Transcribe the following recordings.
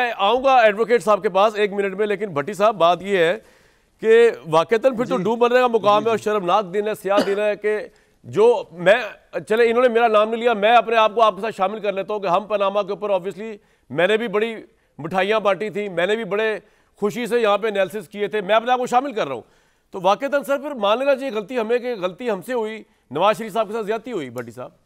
मैं आऊँगा एडवोकेट साहब के पास एक मिनट में लेकिन भट्टी साहब बात यह है कि वाकता फिर तो डूब बनने का मुकाम है और शर्मनाक दिन है सियाह दिन है कि जो मैं चले इन्होंने मेरा नाम नहीं लिया मैं अपने आप को आपके साथ शामिल कर लेता हूँ कि हम पनामा के ऊपर ऑब्वियसली मैंने भी बड़ी मिठाइयाँ बांटी थी मैंने भी बड़े खुशी से यहाँ पे एनालिसिस किए थे मैं अपने आप को शामिल कर रहा हूँ तो वाकता सर फिर मान लेना चाहिए गलती हमें कि गलती हमसे हुई नवाज शरीफ साहब के साथ ज्यादा हुई भट्टी साहब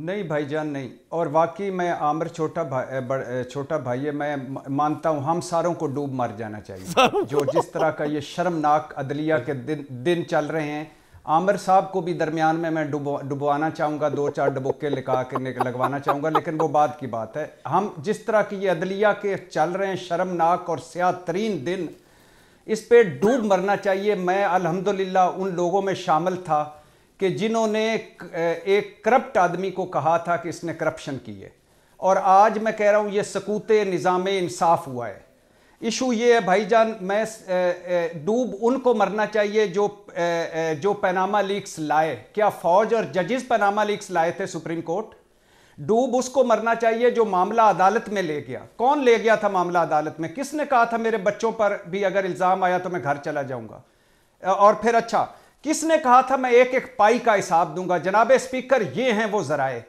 नहीं भाईजान नहीं और वाकई मैं आमिर छोटा भाई छोटा भाई है मैं मानता हूँ हम सारों को डूब मर जाना चाहिए जो जिस तरह का ये शर्मनाक अदलिया के दिन दिन चल रहे हैं आमिर साहब को भी दरमियान में मैं डुबो डुबवाना चाहूँगा दो चार डबुक्के लिखा के लगवाना चाहूँगा लेकिन वो बात की बात है हम जिस तरह की ये अदलिया के चल रहे हैं शर्मनाक और स्याह तरीन दिन इस पर डूब मरना चाहिए मैं अलहमदिल्ला उन लोगों में शामिल था कि जिन्होंने एक करप्ट आदमी को कहा था कि इसने करप्शन की है और आज मैं कह रहा हूँ ये सकूत निज़ाम इंसाफ हुआ है इशू ये है भाईजान मैं डूब उनको मरना चाहिए जो जो पैनामा लीक्स लाए क्या फौज और जजेस पैनामा लीक्स लाए थे सुप्रीम कोर्ट डूब उसको मरना चाहिए जो मामला अदालत में ले गया कौन ले गया था मामला अदालत में किसने कहा था मेरे बच्चों पर भी अगर इल्ज़ाम आया तो मैं घर चला जाऊंगा और फिर अच्छा किसने कहा था मैं एक एक पाई का हिसाब दूंगा जनाब स्पीकर ये हैं वो जराए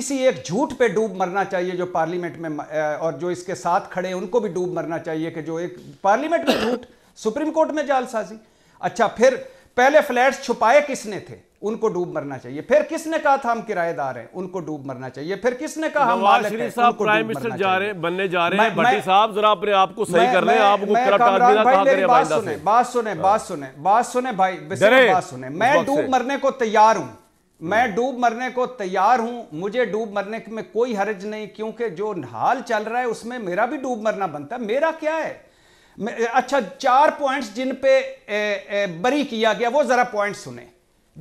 इसी एक झूठ पे डूब मरना चाहिए जो पार्लियामेंट में और जो इसके साथ खड़े उनको भी डूब मरना चाहिए कि जो एक पार्लियामेंट में झूठ सुप्रीम कोर्ट में जालसाजी अच्छा फिर पहले फ्लैट छुपाए किसने थे उनको डूब मरना चाहिए फिर किसने कहा था हम किराएदार हैं उनको डूब मरना चाहिए फिर किसने कहा हम साहब प्राइम मिनिस्टर जा रहे बनने जा रहे हैं साहब जरा सही कर सुने बात सुने हाँ। बात सुने बात सुने भाई बात सुने मैं डूब मरने को तैयार हूं हम्म। मैं डूब मरने को तैयार हूं मुझे डूब मरने में कोई हर्ज नहीं क्योंकि जो हाल चल रहा है उसमें मेरा भी डूब मरना बनता है मेरा क्या है अच्छा चार पॉइंट्स जिन पे ए, ए, बरी किया गया वो जरा पॉइंट सुने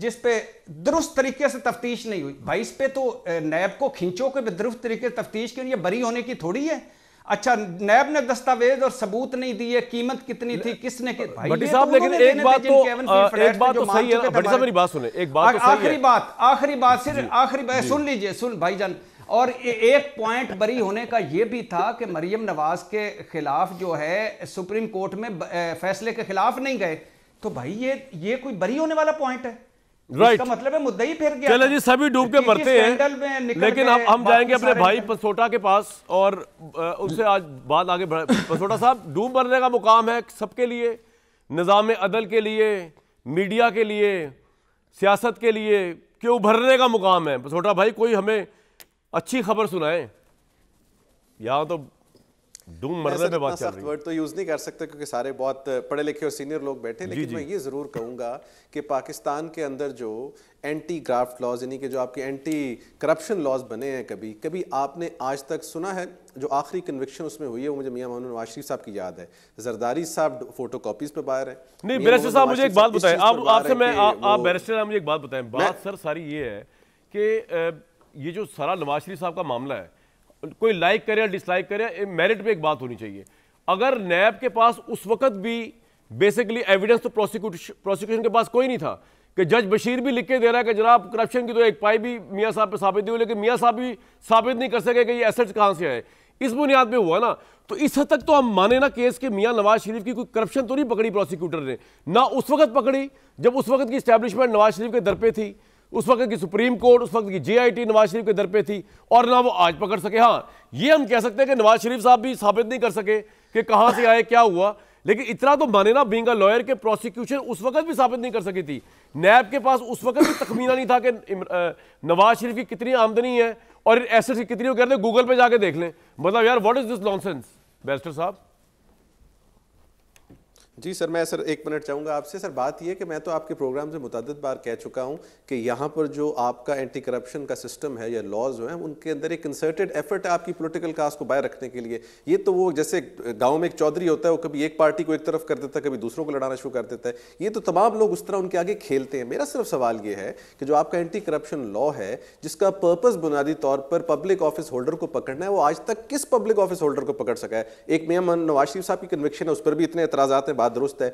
जिस पे दुरुस्त तरीके से तफ्तीश नहीं हुई भाई इस पे तो नैब को खींचो के दुरुस्त तरीके से तफ्तीश क्यों बरी होने की थोड़ी है अच्छा नैब ने दस्तावेज और सबूत नहीं दिए कीमत कितनी थी किसने साहब तो लेकिन एक बात तो एक बात तो सही है मेरी बात सुने एक बात तो आखिरी बात आखिरी बात सिर्फ आखिरी बात सुन लीजिए सुन भाई जान और एक पॉइंट बरी होने का यह भी था कि मरियम नवाज के खिलाफ जो है सुप्रीम कोर्ट में फैसले के खिलाफ नहीं गए तो भाई ये ये कोई बरी होने वाला पॉइंट है राइट right. मतलब है मुद्दा ही फिर गया चलो जी सभी डूब के मरते हैं लेकिन हम हम जाएंगे अपने भाई पसोटा के पास और उससे आज बात आगे पसोटा साहब डूब मरने का मुकाम है सबके लिए निज़ाम अदल के लिए मीडिया के लिए सियासत के लिए के उभरने का मुकाम है पसोटा भाई कोई हमें अच्छी खबर सुनाए यहाँ तो डूम मर्डर पे बात सख्त वर्ड तो यूज़ नहीं कर सकते क्योंकि सारे बहुत पढ़े लिखे और सीनियर लोग बैठे लेकिन जी मैं ये ज़रूर कहूंगा कि पाकिस्तान के अंदर जो एंटी ग्राफ्ट लॉज यानी कि जो आपके एंटी करप्शन लॉज बने हैं कभी कभी आपने आज तक सुना है जो आखिरी कन्विक्शन उसमें हुई है वो मुझे मियाँ मोहम्मद नवाज शरीफ साहब की याद है जरदारी साहब फोटो कॉपीज पे बाहर है नहीं बैरिस्टर साहब मुझे एक बात बताएं आप आपसे मैं आप बैरिस्टर साहब मुझे एक बात बताएं बात सर सारी ये है कि ये जो सारा नवाज शरीफ साहब का मामला है कोई लाइक करे या डिसलाइक करे मेरिट पे एक बात होनी चाहिए अगर नैब के पास उस वक्त भी बेसिकली एविडेंस तो प्रोसिक्यूशन प्रोसिक्यूशन के पास कोई नहीं था कि जज बशीर भी लिख के दे रहा है कि जनाब करप्शन की तो एक पाई भी मियाँ साहब पे साबित नहीं हुई लेकिन मियाँ साहब भी साबित नहीं कर सके कि ये एसेट्स कहाँ से आए इस बुनियाद पे हुआ ना तो इस हद तक तो हम माने ना केस के मियाँ नवाज शरीफ की कोई करप्शन तो नहीं पकड़ी प्रोसिक्यूटर ने ना उस वक्त पकड़ी जब उस वक्त की स्टैब्लिशमेंट नवाज शरीफ के दर पर थी उस वक्त की सुप्रीम कोर्ट उस वक्त की टी नवाज शरीफ के दर पे थी और ना वो आज पकड़ सके हाँ ये हम कह सकते हैं कि नवाज शरीफ साहब भी साबित नहीं कर सके कि कहाँ से आए क्या हुआ लेकिन इतना तो माने ना बींगा लॉयर के प्रोसिक्यूशन उस वक्त भी साबित नहीं कर सकी थी नैब के पास उस वक्त भी तखमीना नहीं था कि नवाज शरीफ की कितनी आमदनी है और एसेट्स की कितनी हो कहते हैं गूगल पर जाके देख लें मतलब यार what is this nonsense barrister साहब जी सर मैं सर एक मिनट चाहूँगा आपसे सर बात यह कि मैं तो आपके प्रोग्राम से मुतद बार कह चुका हूँ कि यहाँ पर जो आपका एंटी करप्शन का सिस्टम है या लॉज हैं उनके अंदर एक कंसर्टेड एफर्ट है आपकी पोलिटिकल कास्ट को बाहर रखने के लिए ये तो वो जैसे गाँव में एक चौधरी होता है वो कभी एक पार्टी को एक तरफ कर देता है कभी दूसरों को लड़ाना शुरू कर देता है ये तो तमाम लोग उस तरह उनके आगे खेलते हैं मेरा सिर्फ सवाल ये है कि जो आपका एंटी करप्शन लॉ है जिसका पर्पज़ बुनियादी तौर पर पब्लिक ऑफिस होल्डर को पकड़ना है वो आज तक किस पब्लिक ऑफिस होल्डर को पकड़ सका है एक मियाँ नवाज शरीफ साहब की कन्विक्शन है उस पर भी इतने एतराज़ात हैं बात दुरुस्त है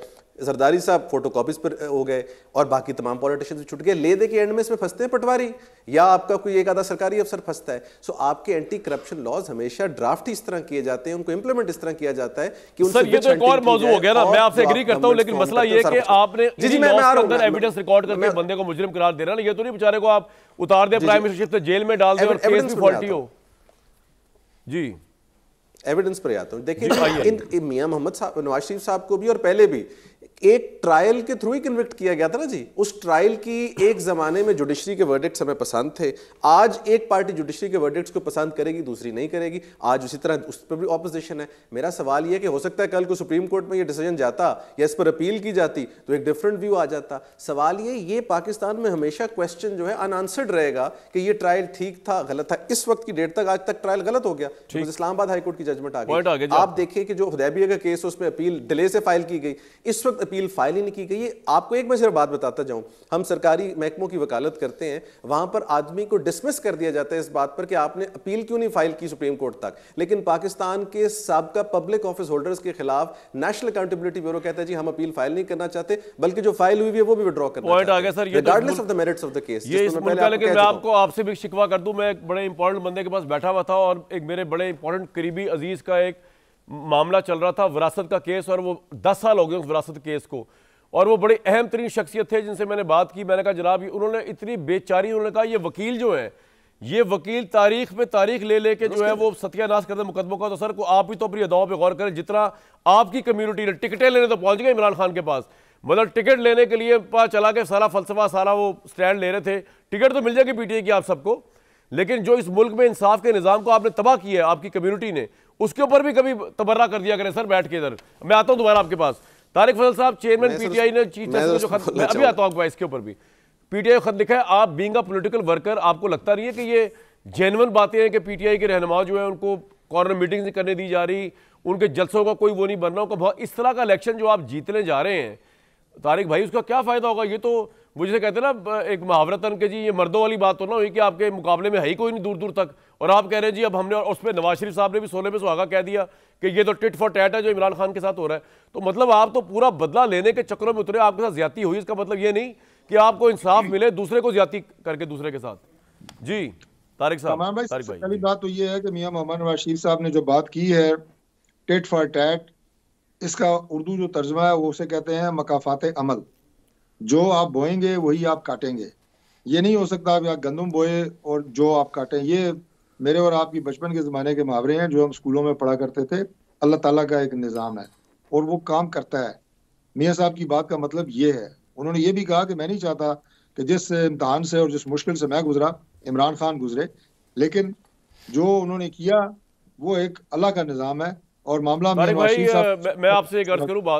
जरदारी साहब फोटो कॉपीज पर हो गए और बाकी तमाम पॉलिटिशियंस छुट गए ले दे के एंड में इसमें फंसते हैं पटवारी या आपका कोई एक आधा सरकारी अफसर फंसता है सो आपके एंटी करप्शन लॉज हमेशा ड्राफ्ट इस तरह किए जाते हैं उनको इंप्लीमेंट इस तरह किया जाता है कि सर ये तो एक और मौजूद हो गया ना मैं आपसे एग्री करता हूँ लेकिन मसला ये कि आपने जी जी मैं आ एविडेंस रिकॉर्ड करके बंदे को मुजरिम करार दे रहा ना ये तो नहीं बेचारे को आप उतार दे प्राइम मिनिस्टर जेल में डाल दे और केस भी फॉल्टी हो जी एविडेंस पर आता हूँ देखिए इन मियाँ मोहम्मद साहब नवाज शरीफ साहब को भी और पहले भी एक ट्रायल के थ्रू ही कन्विक्ट किया गया था ना जी उस ट्रायल की एक जमाने में जुडिशरी के वर्डिक्ट हमें पसंद थे आज एक पार्टी जुडिशरी के वर्डिक्ट को पसंद करेगी दूसरी नहीं करेगी आज उसी तरह उस पर भी ऑपोजिशन है मेरा सवाल यह कि हो सकता है कल को सुप्रीम कोर्ट में यह डिसीजन जाता या इस पर अपील की जाती तो एक डिफरेंट व्यू आ जाता सवाल ये ये पाकिस्तान में हमेशा क्वेश्चन जो है अनआंसर्ड रहेगा कि ये ट्रायल ठीक था गलत था इस वक्त की डेट तक आज तक ट्रायल गलत हो गया इस्लामाबाद हाईकोर्ट की जजमेंट आ गई आप देखिए कि जो हुदैबिया का केस उसमें अपील डिले से फाइल की गई इस वक्त अपील फाइल ही नहीं की गई है आपको एक मैं सिर्फ बात बताता जाऊं हम सरकारी महकमों की वकालत करते हैं वहां पर आदमी को डिसमिस कर दिया जाता है इस बात पर कि आपने अपील क्यों नहीं फाइल की सुप्रीम कोर्ट तक लेकिन पाकिस्तान के सबका पब्लिक ऑफिस होल्डर्स के खिलाफ नेशनल अकाउंटेबिलिटी ब्यूरो कहता है जी हम अपील फाइल नहीं करना चाहते बल्कि जो फाइल हुई है वो भी विड्रॉ करना तो आपको आपसे भी शिकवा कर दूं मैं एक बड़े इंपॉर्टेंट बंदे के पास बैठा हुआ था और एक मेरे बड़े इंपॉर्टेंट करीबी अजीज का एक मामला चल रहा था विरासत का केस और वो दस साल हो गए उस विरासत केस को और वो बड़े अहम तरीन शख्सियत थे जिनसे मैंने बात की मैंने कहा जनाब उन्होंने इतनी बेचारी उन्होंने कहा ये वकील जो है ये वकील तारीख पे तारीख ले लेके जो है वो सत्यानाश करते मुकदमों का तो सर को आप ही तो अपनी अदाओं पे गौर करें जितना आपकी कम्युनिटी ने टिकटें लेने तो पहुंच गए इमरान खान के पास मतलब टिकट लेने के लिए पा चला के सारा फलसफा सारा वो स्टैंड ले रहे थे टिकट तो मिल जाएगी पीटीए की आप सबको लेकिन जो इस मुल्क में इंसाफ के निज़ाम को आपने तबाह किया है आपकी कम्युनिटी ने उसके ऊपर भी कभी तबर्रा कर दिया करें सर बैठ के इधर मैं आता हूँ दोबारा आपके पास तारिक फजल साहब चेयरमैन पीटीआई ने चीफ जस्टिस जो खत मैं अभी आता हूँ इसके ऊपर भी पीटीआई खत लिखा है आप बींग अ पोलिटिकल वर्कर आपको लगता नहीं है कि ये जेनवन बातें हैं कि पीटीआई के रहनुमा जो है उनको कॉर्नर मीटिंग करने दी जा रही उनके जलसों का कोई वो नहीं बन रहा उनका बहुत इस तरह का इलेक्शन जो आप जीतने जा रहे हैं तारिक भाई उसका क्या फ़ायदा होगा ये तो मुझे कहते हैं ना एक मुहावरतन के जी ये मर्दों वाली बात तो ना हुई कि आपके मुकाबले में है ही कोई नहीं दूर दूर तक और आप कह रहे हैं जी अब हमने और उस पर नवाज शरीफ साहब ने भी सोने में सुहागा कह दिया कि ये तो टिट फॉर टैट है जो इमरान खान के साथ हो रहा है तो मतलब आप तो पूरा बदला लेने के चक्रों में उतरे आपके साथ ज्यादा हुई इसका मतलब ये नहीं कि आपको इंसाफ मिले दूसरे को ज्यादा करके दूसरे के साथ जी तारिक साहब भाई तारिक भाई पहली बात तो ये है कि मियाँ मोहम्मद नवाज शरीफ साहब ने जो बात की है टिट फॉर टैट इसका उर्दू जो तर्जमा है वो उसे कहते हैं मकाफात अमल जो आप बोएंगे वही आप काटेंगे ये नहीं हो सकता आप गंदम बोए और जो आप काटें ये मेरे और आपकी बचपन के ज़माने के मुहावरे हैं जो हम स्कूलों में पढ़ा करते थे अल्लाह ताला का एक निज़ाम है और वो काम करता है मियाँ साहब की बात का मतलब ये है उन्होंने ये भी कहा कि मैं नहीं चाहता कि जिस इम्तहान से और जिस मुश्किल से मैं गुजरा इमरान खान गुजरे लेकिन जो उन्होंने किया वो एक अल्लाह का निज़ाम है और मामला मैं आपसे एक अर्ज करूँ